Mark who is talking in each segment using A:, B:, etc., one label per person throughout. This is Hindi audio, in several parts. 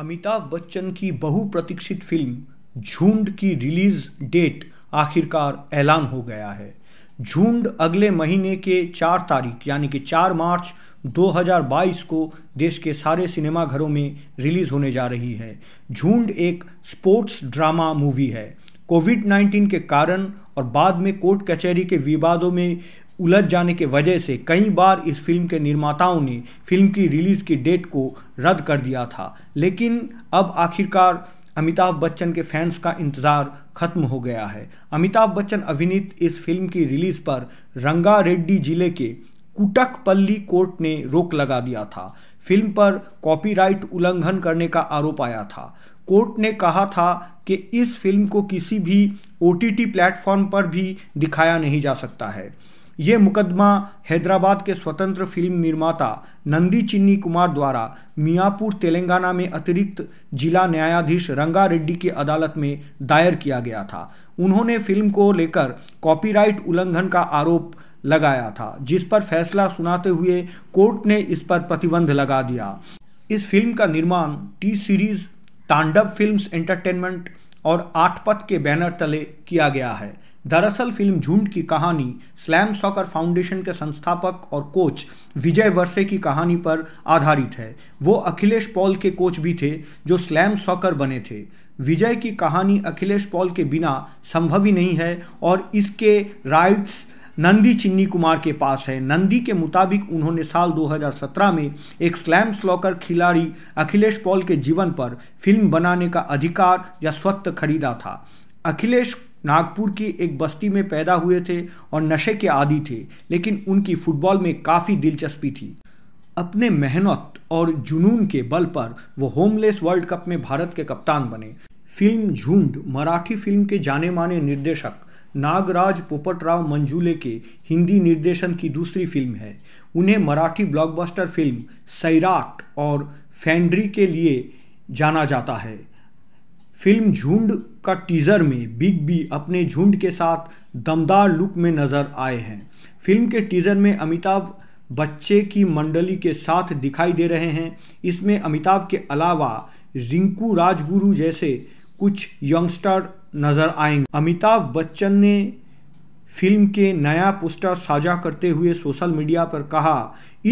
A: अमिताभ बच्चन की बहुप्रतीक्षित फिल्म झुंड की रिलीज डेट आखिरकार ऐलान हो गया है झुंड अगले महीने के चार तारीख यानी कि चार मार्च 2022 को देश के सारे सिनेमाघरों में रिलीज़ होने जा रही है झुंड एक स्पोर्ट्स ड्रामा मूवी है कोविड 19 के कारण और बाद में कोर्ट कचहरी के विवादों में उलझ जाने के वजह से कई बार इस फिल्म के निर्माताओं ने फिल्म की रिलीज़ की डेट को रद्द कर दिया था लेकिन अब आखिरकार अमिताभ बच्चन के फैंस का इंतज़ार खत्म हो गया है अमिताभ बच्चन अभिनीत इस फिल्म की रिलीज़ पर रंगारेड्डी जिले के कुटकपल्ली कोर्ट ने रोक लगा दिया था फिल्म पर कॉपीराइट उल्लंघन करने का आरोप आया था कोर्ट ने कहा था कि इस फिल्म को किसी भी ओ प्लेटफॉर्म पर भी दिखाया नहीं जा सकता है ये मुकदमा हैदराबाद के स्वतंत्र फिल्म निर्माता नंदी चिन्नी कुमार द्वारा मियापुर तेलंगाना में अतिरिक्त जिला न्यायाधीश रंगा रेड्डी की अदालत में दायर किया गया था उन्होंने फिल्म को लेकर कॉपीराइट उल्लंघन का आरोप लगाया था जिस पर फैसला सुनाते हुए कोर्ट ने इस पर प्रतिबंध लगा दिया इस फिल्म का निर्माण T Series Tandav Films Entertainment और आठपथ के बैनर तले किया गया है दरअसल फिल्म झुंड की कहानी स्लैम सॉकर फाउंडेशन के संस्थापक और कोच विजय वर्से की कहानी पर आधारित है वो अखिलेश पॉल के कोच भी थे जो स्लैम सॉकर बने थे विजय की कहानी अखिलेश पॉल के बिना संभव ही नहीं है और इसके राइट्स नंदी चिन्नी कुमार के पास है नंदी के मुताबिक उन्होंने साल 2017 में एक स्लैम स्लॉकर खिलाड़ी अखिलेश पॉल के जीवन पर फिल्म बनाने का अधिकार या स्वत्व खरीदा था अखिलेश नागपुर की एक बस्ती में पैदा हुए थे और नशे के आदि थे लेकिन उनकी फुटबॉल में काफ़ी दिलचस्पी थी अपने मेहनत और जुनून के बल पर वो होमलेस वर्ल्ड कप में भारत के कप्तान बने फिल्म झुंड मराठी फिल्म के जाने माने निर्देशक नागराज पोपटराव मंजूले के हिंदी निर्देशन की दूसरी फिल्म है उन्हें मराठी ब्लॉकबस्टर फिल्म सैराट और फैंड्री के लिए जाना जाता है फिल्म झुंड का टीजर में बिग बी अपने झुंड के साथ दमदार लुक में नजर आए हैं फिल्म के टीजर में अमिताभ बच्चे की मंडली के साथ दिखाई दे रहे हैं इसमें अमिताभ के अलावा रिंकू राजगुरु जैसे कुछ यंगस्टर नजर आएंगे अमिताभ बच्चन ने फिल्म के नया पोस्टर साझा करते हुए सोशल मीडिया पर कहा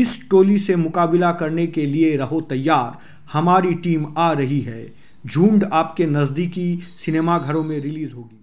A: इस टोली से मुकाबला करने के लिए रहो तैयार हमारी टीम आ रही है झुंड आपके नज़दीकी सिनेमाघरों में रिलीज़ होगी